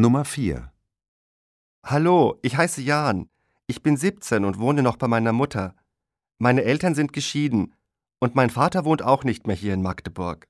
Nummer 4 Hallo, ich heiße Jan. Ich bin 17 und wohne noch bei meiner Mutter. Meine Eltern sind geschieden und mein Vater wohnt auch nicht mehr hier in Magdeburg.